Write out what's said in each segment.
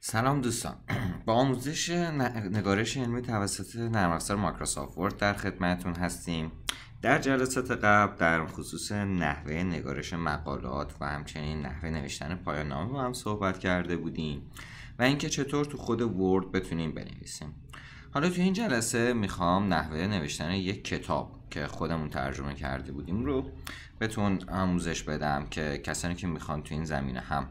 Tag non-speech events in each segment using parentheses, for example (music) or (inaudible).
سلام دوستان با آموزش نگارش علمی توسط نرم افزار مایکروسافت ورد در خدمتتون هستیم در جلسات قبل در خصوص نحوه نگارش مقالات و همچنین نحوه نوشتن پایان نامه با هم صحبت کرده بودیم و اینکه چطور تو خود ورد بتونیم بنویسیم حالا تو این جلسه میخوام نحوه نوشتن یک کتاب که خودمون ترجمه کرده بودیم رو بهتون آموزش بدم که کسانی که میخوان تو این زمینه هم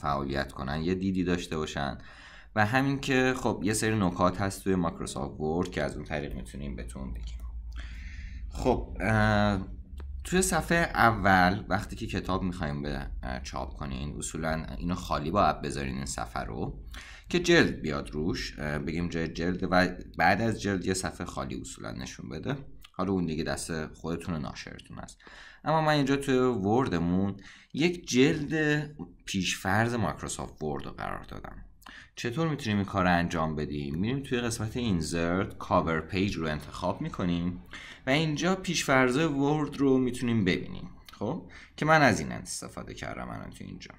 فعالیت کنن یه دیدی داشته باشن و همین که خب یه سری نکات هست توی مایکروسافت ورد که از اون طریق میتونیم بهتون بگیم خب توی صفحه اول وقتی که کتاب میخوایم به چاپ کنین اصولا اینو خالی باید بذارین این صفحه رو که جلد بیاد روش بگیم جای جلد و بعد از جلد یه صفحه خالی اصولا نشون بده حالا اون دیگه دست خودتون و ناشرتون است اما من اینجا توی وردمون یک جلد پیشفرز مایکروسافت ورد رو قرار دادم چطور میتونیم این کار رو انجام بدیم میریم توی قسمت Insert cover page رو انتخاب میکنیم و اینجا پیشفرز ورد رو میتونیم ببینیم خب که من از این استفاده کردم الان تو اینجا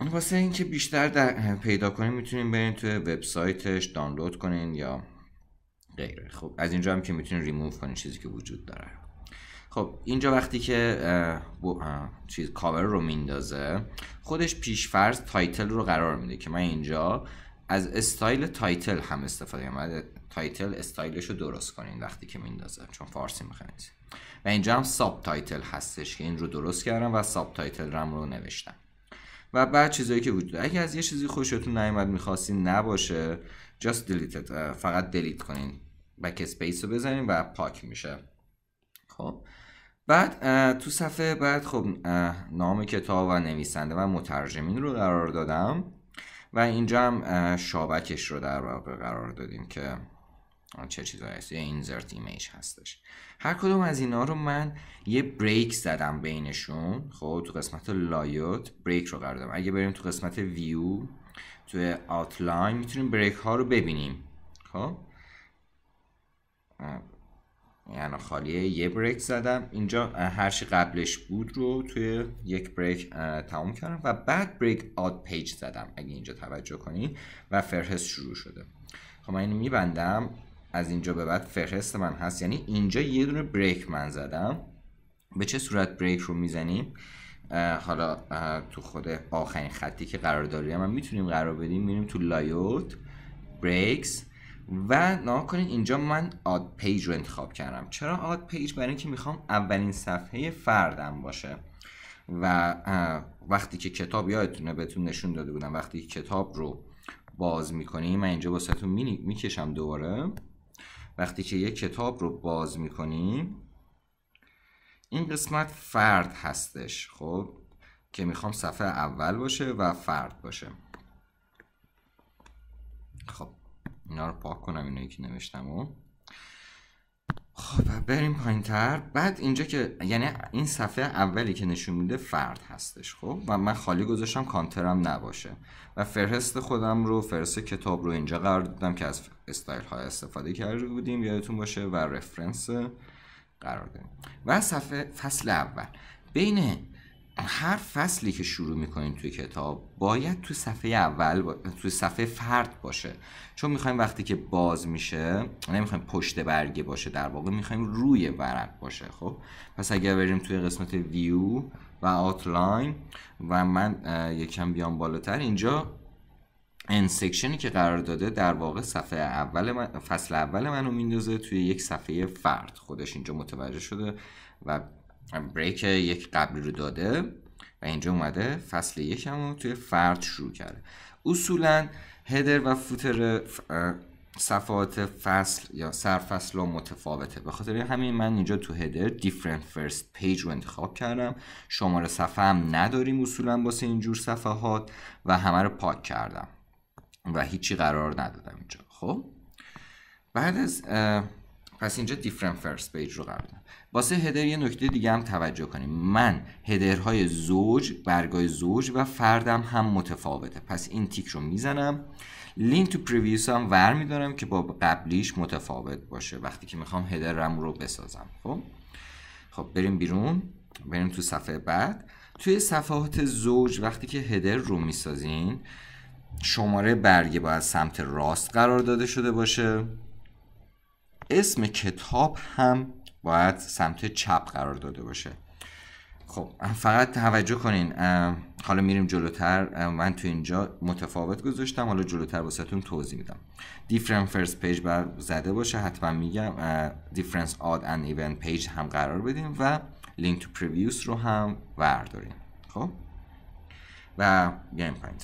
اون واسه اینکه بیشتر در... پیدا کنیم میتونیم برین توی وبسایتش دانلود کنین یا غیره خب از اینجا هم که میتونیم ریموو کنین چیزی که وجود داره خب اینجا وقتی که بو چیز کاور رو میندازه خودش پیش فرض تایتل رو قرار میده که من اینجا از استایل تایتل هم استفاده کنم تایتل استایلش رو درست کنین وقتی که میندازه چون فارسی میخواید و اینجا هم ساب تایتل هستش که این رو درست کردم و ساب تایتل رم رو نوشتم و بعد چیزایی که وجود اگه از یه چیزی خوشتون نیومد میخواستین نباشه just deleted فقط دلیت کنین بک اسپیس رو بزنین و پاک میشه خب بعد تو صفحه بعد خب نام کتاب و نویسنده و مترجمین رو قرار دادم و اینجا هم شابکش رو در واقع قرار دادیم که چه چیزایی هست یه اینزرت ایمیج هستش هر کدوم از اینا رو من یه بریک زدم بینشون خب تو قسمت لایوت بریک رو قرار دادم اگه بریم تو قسمت ویو تو آتلاین میتونیم بریک ها رو ببینیم خب یعنی خالیه یه بریک زدم اینجا هرچی قبلش بود رو توی یک بریک تموم کردم و بعد بریک آد پیج زدم اگه اینجا توجه کنی و فرهست شروع شده خب من اینو میبندم از اینجا به بعد فرهست من هست یعنی اینجا یه دونه بریک من زدم به چه صورت بریک رو میزنیم حالا تو خود آخرین خطی که قرار داریم من میتونیم قرار بدیم میریم تو لایوت بریکس و نها کنید اینجا من آد پیج رو انتخاب کردم چرا آد پیج برای اینکه میخوام اولین صفحه فردم باشه و وقتی که کتاب یادتونه بهتون نشون داده بودم وقتی کتاب رو باز میکنی من اینجا سایتون میکشم دوباره وقتی که یک کتاب رو باز میکنیم این قسمت فرد هستش خب که میخوام صفحه اول باشه و فرد باشه خب اینا رو پاک کنم اینایی که نوشتم و خب بریم پایین تر بعد اینجا که یعنی این صفحه اولی که نشون میده فرد هستش خب و من خالی گذاشتم کانترم نباشه و فرست خودم رو فرست کتاب رو اینجا قرار دادم که از استایل های استفاده کرده بودیم یادتون باشه و رفرنس قرار دادیم و صفحه فصل اول بین هر فصلی که شروع میکنیم توی کتاب باید تو صفحه اول تو صفحه فرد باشه چون میخوایم وقتی که باز میشه نمیخوایم پشت برگه باشه در واقع میخوایم روی ورق باشه خب پس اگر بریم توی قسمت ویو و آتلاین و من یکم بیام بالاتر اینجا این سکشنی که قرار داده در واقع صفحه اول من... فصل اول منو میندازه توی یک صفحه فرد خودش اینجا متوجه شده و بریک یک قبلی رو داده و اینجا اومده فصل یک هم توی فرد شروع کرده اصولا هدر و فوتر صفحات فصل یا سرفصل ها متفاوته به خاطر همین من اینجا تو هدر different first page رو انتخاب کردم شماره صفحه هم نداریم اصولا واسه اینجور صفحات و همه رو پاک کردم و هیچی قرار ندادم اینجا خب بعد از پس اینجا different first page رو قرار دادم واسه هدر یه نکته دیگه هم توجه کنیم من هدرهای زوج برگای زوج و فردم هم متفاوته پس این تیک رو میزنم لینک تو پریویوس هم ور میدارم که با قبلیش متفاوت باشه وقتی که میخوام هدرم رو بسازم خب خب بریم بیرون بریم تو صفحه بعد توی صفحات زوج وقتی که هدر رو میسازین شماره برگه باید سمت راست قرار داده شده باشه اسم کتاب هم باید سمت چپ قرار داده باشه خب فقط توجه کنین حالا میریم جلوتر من تو اینجا متفاوت گذاشتم حالا جلوتر واسهتون توضیح میدم دیفرنت فرست پیج بر زده باشه حتما میگم دیفرنس odd and ایونت پیج هم قرار بدیم و لینک تو پریویوس رو هم برداریم خب و بیایم پایین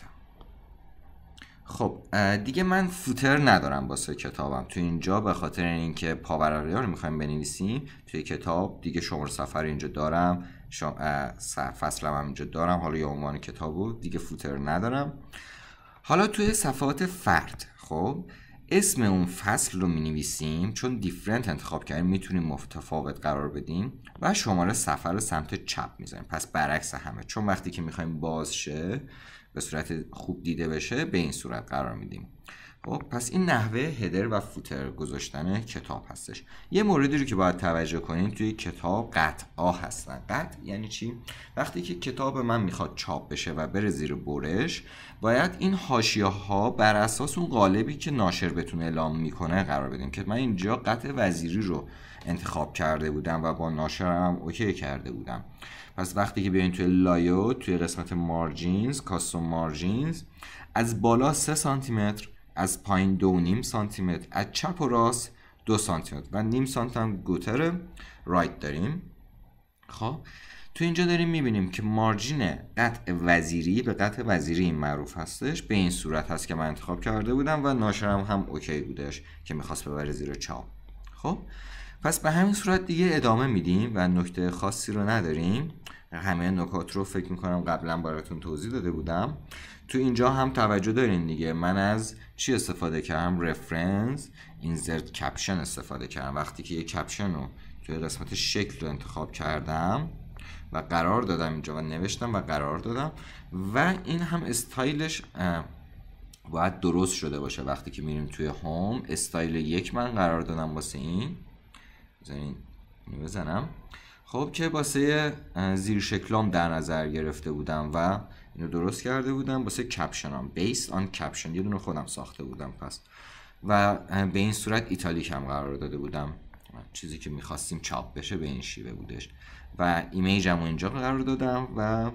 خب دیگه من فوتر ندارم واسه کتابم تو اینجا به خاطر اینکه پاورقی ها رو میخوایم بنویسیم توی کتاب دیگه شماره سفر اینجا دارم شم... فصلم هم اینجا دارم حالا یه عنوان کتابو دیگه فوتر ندارم حالا توی صفحات فرد خب اسم اون فصل رو می نویسیم چون دیفرنت انتخاب کردیم میتونیم متفاوت قرار بدیم و شماره سفر رو سمت چپ میذاریم پس برعکس همه چون وقتی که میخوایم باز شه به صورت خوب دیده بشه به این صورت قرار میدیم خب پس این نحوه هدر و فوتر گذاشتن کتاب هستش یه موردی رو که باید توجه کنین توی کتاب قطعا هستن قطع یعنی چی وقتی که کتاب من میخواد چاپ بشه و بره زیر برش باید این هاشیه ها بر اساس اون قالبی که ناشر بتونه اعلام میکنه قرار بدیم که من اینجا قطع وزیری رو انتخاب کرده بودم و با ناشرم اوکی کرده بودم پس وقتی که بیاین توی لایو توی قسمت مارجینز کاستوم مارجینز از بالا 3 سانتی متر از پایین دو نیم سانتی از چپ و راست دو سانتی و نیم سانت هم گوتر رایت داریم خب تو اینجا داریم میبینیم که مارجین قطع وزیری به قطع وزیری این معروف هستش به این صورت هست که من انتخاب کرده بودم و ناشرم هم اوکی بودش که میخواست ببره زیر چاپ خب پس به همین صورت دیگه ادامه میدیم و نکته خاصی رو نداریم همه نکات رو فکر میکنم قبلا براتون توضیح داده بودم تو اینجا هم توجه دارین دیگه من از چی استفاده کردم رفرنس اینزرت کپشن استفاده کردم وقتی که یه کپشن رو توی قسمت شکل رو انتخاب کردم و قرار دادم اینجا و نوشتم و قرار دادم و این هم استایلش باید درست شده باشه وقتی که میریم توی هوم استایل یک من قرار دادم واسه این بزنین اینو بزنم خب که واسه زیر شکلام در نظر گرفته بودم و اینو درست کرده بودم واسه کپشنم بیس آن کپشن یه دونه خودم ساخته بودم پس و به این صورت ایتالیک هم قرار داده بودم چیزی که میخواستیم چاپ بشه به این شیوه بودش و ایمیج رو اینجا قرار دادم و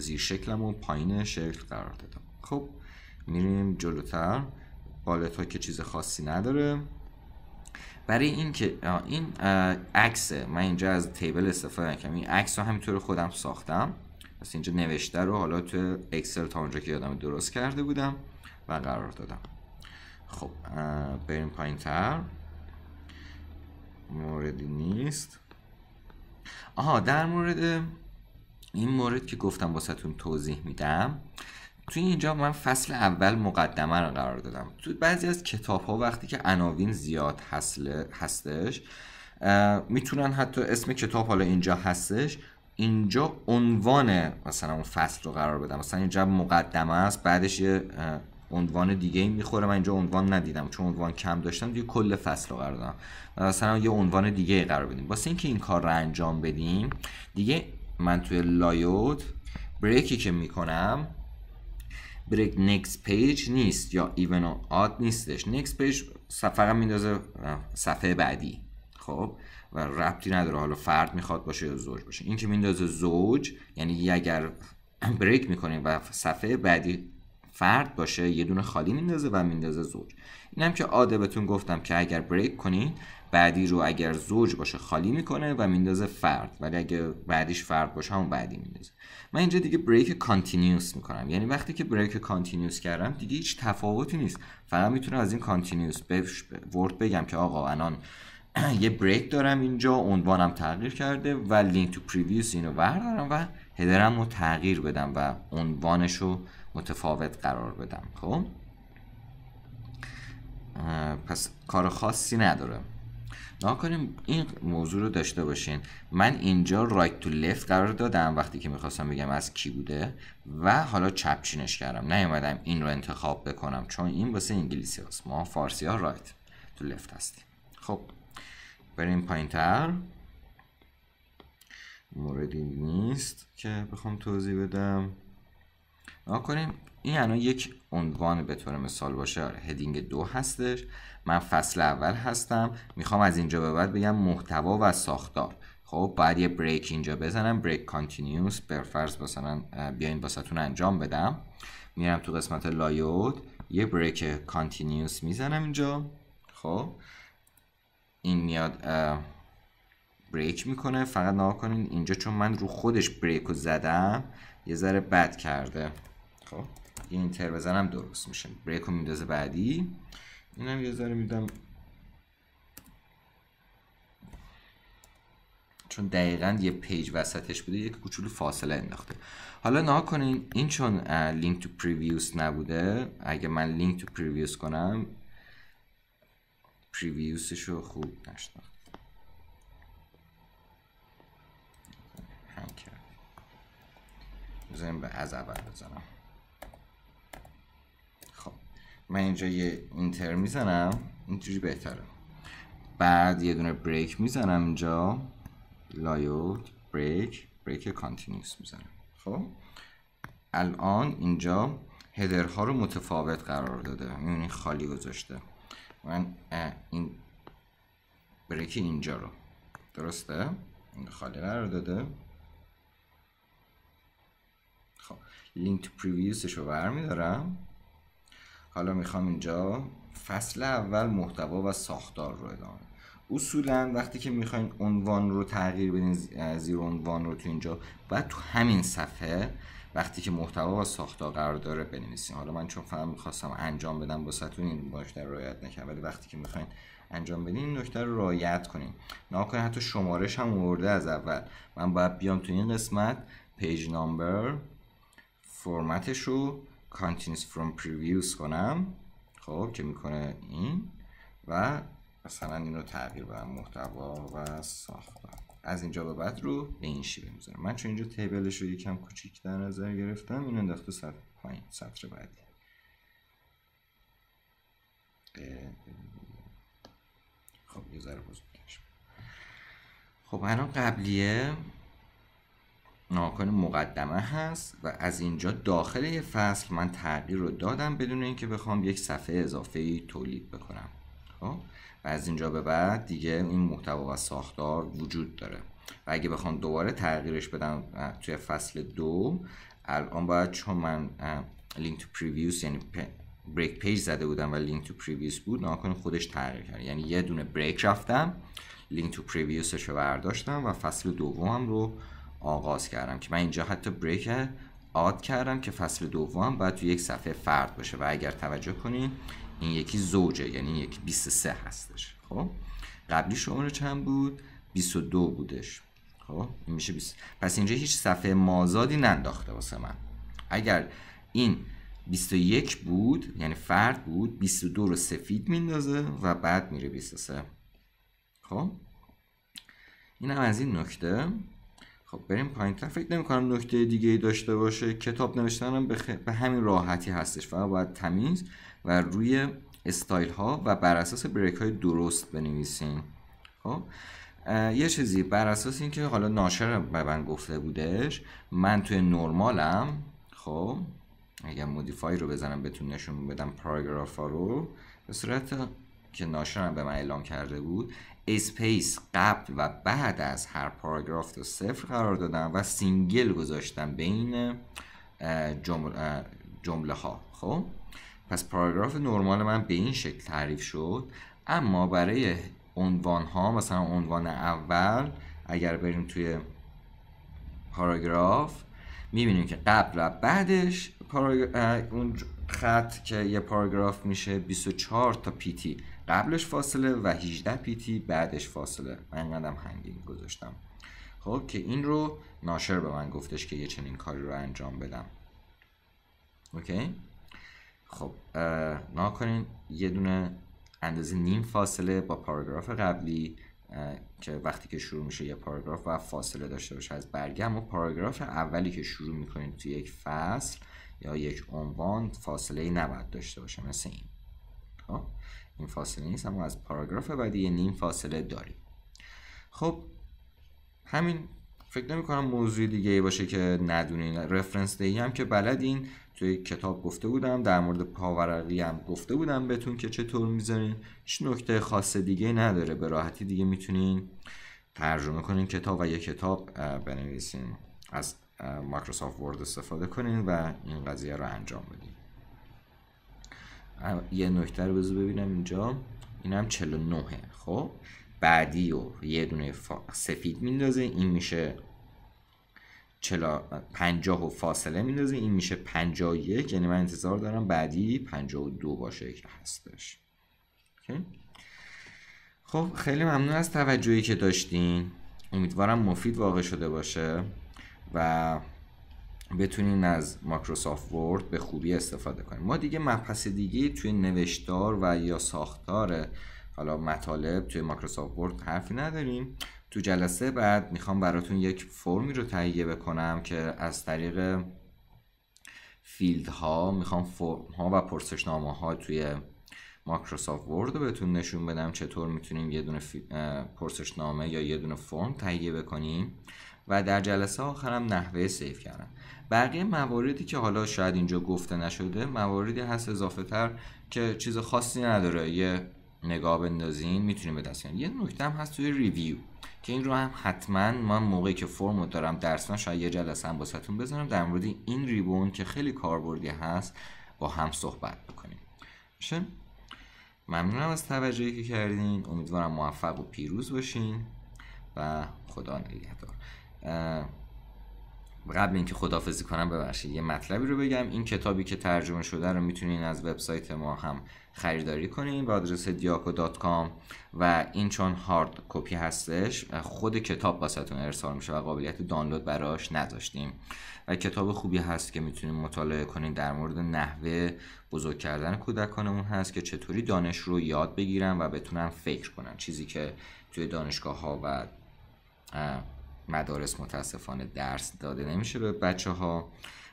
زیر شکلم و پایین شکل قرار دادم خب میریم جلوتر بالت ها که چیز خاصی نداره برای اینکه این عکس من اینجا از تیبل استفاده کردم این عکس رو همینطور خودم ساختم پس اینجا نوشته رو حالا تو اکسل تا اونجا که یادم درست کرده بودم و قرار دادم خب بریم پایین تر موردی نیست آها در مورد این مورد که گفتم واسهتون توضیح میدم توی اینجا من فصل اول مقدمه رو قرار دادم تو بعضی از کتاب ها وقتی که عناوین زیاد هستش میتونن حتی اسم کتاب حالا اینجا هستش اینجا عنوان مثلا اون فصل رو قرار بدم مثلا اینجا مقدمه است بعدش یه عنوان دیگه ای میخوره من اینجا عنوان ندیدم چون عنوان کم داشتم دیگه کل فصل رو قرار دادم مثلا یه عنوان دیگه ای قرار بدیم واسه اینکه این کار رو انجام بدیم دیگه من توی لایوت بریکی که میکنم بریک نکس پیج نیست یا ایون آد نیستش نکس پیج فقط میندازه صفحه بعدی خب و ربطی نداره حالا فرد میخواد باشه یا زوج باشه این که میندازه زوج یعنی اگر بریک میکنیم و صفحه بعدی فرد باشه یه دونه خالی میندازه و میندازه زوج اینم که عاده بهتون گفتم که اگر بریک کنین بعدی رو اگر زوج باشه خالی میکنه و میندازه فرد ولی اگه بعدیش فرد باشه همون بعدی میندازه من اینجا دیگه بریک کانتینیوس میکنم یعنی وقتی که بریک کانتینیوس کردم دیگه هیچ تفاوتی نیست فقط میتونم از این کانتینیوس به ورد بگم که آقا الان (clears throat) یه بریک دارم اینجا عنوانم تغییر کرده و لینک تو پریویوس اینو بردارم و هدرم رو تغییر بدم و عنوانش رو متفاوت قرار بدم خب پس کار خاصی نداره کنیم این موضوع رو داشته باشین من اینجا رایت تو لفت قرار دادم وقتی که میخواستم بگم از کی بوده و حالا چپچینش کردم نیومدم این رو انتخاب بکنم چون این واسه انگلیسی هست ما فارسی ها رایت تو لفت هستیم خب بریم پایین تر موردی نیست که بخوام توضیح بدم نها کنیم این یعنی یک عنوان به طور مثال باشه آره، هدینگ دو هستش من فصل اول هستم میخوام از اینجا به بعد بگم محتوا و ساختار خب باید یه بریک اینجا بزنم بریک کانتینیوس فرض مثلا بیاین واسهتون انجام بدم میرم تو قسمت لایود یه بریک کانتینیوس میزنم اینجا خب این میاد بریک میکنه فقط نها کنین اینجا چون من رو خودش بریک رو زدم یه ذره بد کرده خب یه اینتر بزنم درست میشه بریک رو میدازه بعدی اینم یه ذره میدم چون دقیقا یه پیج وسطش بوده یک کوچولو فاصله انداخته حالا نها کنین این چون لینک تو پریویوز نبوده اگه من لینک تو پریویوز کنم پریویوسش رو خوب نشناخت بزنیم به از اول بزنم خب من اینجا یه اینتر میزنم اینجوری بهتره بعد یه دونه بریک میزنم اینجا لایوت بریک بریک کانتینیوس میزنم خب الان اینجا هدرها رو متفاوت قرار داده یعنی خالی گذاشته من این بریک اینجا رو درسته این خالی قرار داده خب لینک پریویوسش رو برمیدارم حالا میخوام اینجا فصل اول محتوا و ساختار رو ادامه اصولا وقتی که میخواین عنوان رو تغییر بدین زیر عنوان رو تو اینجا و تو همین صفحه وقتی که محتوا و ساختا قرار داره بنویسین حالا من چون فهم میخواستم انجام بدم با ستون این نکته رو رعایت نکردم ولی وقتی که میخواین انجام بدین این نکته رو رعایت کنین حتی شمارش هم ورده از اول من باید بیام تو این قسمت پیج نامبر فرمتش رو continuous from previous کنم خب که میکنه این و مثلا این رو تغییر بدم محتوا و ساختار از اینجا به بعد رو به این شیوه میذارم من چون اینجا تیبلش رو یکم کوچیک در نظر گرفتم این انداخته سطر پایین سطر بعدی خب یه ذره بزرگش خب الان قبلیه ناکان مقدمه هست و از اینجا داخل یه فصل من تغییر رو دادم بدون اینکه بخوام یک صفحه اضافه ای تولید بکنم خب و از اینجا به بعد دیگه این محتوا و ساختار وجود داره و اگه بخوام دوباره تغییرش بدم توی فصل دو الان باید چون من لینک تو پریویوس یعنی بریک پیج زده بودم و لینک تو پریویوس بود ناکن خودش تغییر کرد یعنی یه دونه بریک رفتم لینک تو پریویوسش رو برداشتم و فصل دومم رو آغاز کردم که من اینجا حتی بریک آد کردم که فصل دوم باید تو یک صفحه فرد باشه و اگر توجه کنین این یکی زوجه یعنی یک 23 هستش خب قبلی شماره چند بود 22 بودش خب این میشه 20 پس اینجا هیچ صفحه مازادی ننداخته واسه من اگر این 21 بود یعنی فرد بود 22 رو سفید میندازه و بعد میره 23 خب این هم از این نکته خب بریم پایین تر فکر نمی کنم نکته دیگه ای داشته باشه کتاب نوشتنم به, خ... به همین راحتی هستش فقط باید تمیز و روی استایل ها و بر اساس بریک های درست بنویسین خب یه چیزی بر اساس اینکه حالا ناشر به من گفته بودش من توی نرمالم خب اگر مودیفای رو بزنم بتون نشون بدم پاراگراف ها رو به صورت که ناشرم به من اعلام کرده بود اسپیس قبل و بعد از هر پاراگراف رو صفر قرار دادم و سینگل گذاشتم بین جمله ها خب پس پاراگراف نرمال من به این شکل تعریف شد اما برای عنوان ها مثلا عنوان اول اگر بریم توی پاراگراف میبینیم که قبل و بعدش اون خط که یه پاراگراف میشه 24 تا پیتی قبلش فاصله و 18 پیتی بعدش فاصله من قدم هنگین گذاشتم خب که این رو ناشر به من گفتش که یه چنین کاری رو انجام بدم اوکی خب نا کنین یه دونه اندازه نیم فاصله با پاراگراف قبلی که وقتی که شروع میشه یه پاراگراف و فاصله داشته باشه از برگه اما پاراگراف اولی که شروع میکنید تو یک فصل یا یک عنوان فاصله ای نباید داشته باشه مثل این خب؟ این فاصله نیست اما از پاراگراف بعدی یه نیم فاصله داریم خب همین فکر نمی کنم موضوع دیگه ای باشه که ندونین رفرنس دیگه هم که بلدین توی کتاب گفته بودم در مورد پاورقی هم گفته بودم بهتون که چطور میذارین هیچ نکته خاص دیگه نداره به راحتی دیگه میتونین ترجمه کنین کتاب و یه کتاب بنویسین از مایکروسافت ورد استفاده کنین و این قضیه رو انجام بدین یه نکته رو بذار ببینم اینجا اینم 49 خب بعدی و یه دونه سفید میندازه این میشه چلا و فاصله میندازه این میشه 51 یعنی من انتظار دارم بعدی پنجاه دو باشه که هستش خب خیلی ممنون از توجهی که داشتین امیدوارم مفید واقع شده باشه و بتونین از مایکروسافت ورد به خوبی استفاده کنیم ما دیگه مبحث دیگه توی نوشتار و یا ساختار حالا مطالب توی مایکروسافت ورد حرفی نداریم تو جلسه بعد میخوام براتون یک فرمی رو تهیه بکنم که از طریق فیلد ها میخوام فرم ها و پرسشنامه ها توی مایکروسافت ورد رو بهتون نشون بدم چطور میتونیم یه دونه پرسش پرسشنامه یا یه دونه فرم تهیه بکنیم و در جلسه آخرم نحوه سیف کردم بقیه مواردی که حالا شاید اینجا گفته نشده مواردی هست اضافه تر که چیز خاصی نداره یه نگاه بندازین میتونیم به یه نکته هم هست توی ریویو که این رو هم حتما من موقعی که فرم رو دارم درسنا شاید یه جلسه هم باستون بزنم در مورد این ریبون که خیلی کاربردی هست با هم صحبت بکنیم میشه ممنونم از توجهی که کردین امیدوارم موفق و پیروز باشین و خدا نگهدار قبل اینکه خدافزی کنم ببخشید یه مطلبی رو بگم این کتابی که ترجمه شده رو میتونین از وبسایت ما هم خریداری کنین به آدرس diaco.com و این چون هارد کپی هستش خود کتاب واسهتون ارسال میشه و قابلیت دانلود براش نداشتیم و کتاب خوبی هست که میتونین مطالعه کنین در مورد نحوه بزرگ کردن کودکانمون هست که چطوری دانش رو یاد بگیرن و بتونن فکر کنن چیزی که توی دانشگاه ها و مدارس متاسفانه درس داده نمیشه به بچه ها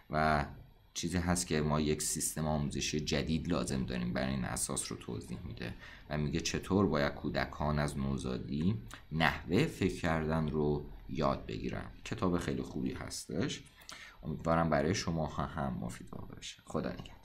و چیزی هست که ما یک سیستم آموزشی جدید لازم داریم برای این اساس رو توضیح میده و میگه چطور باید کودکان از نوزادی نحوه فکر کردن رو یاد بگیرن کتاب خیلی خوبی هستش امیدوارم برای شما هم مفید باشه بشه خدا نگهدار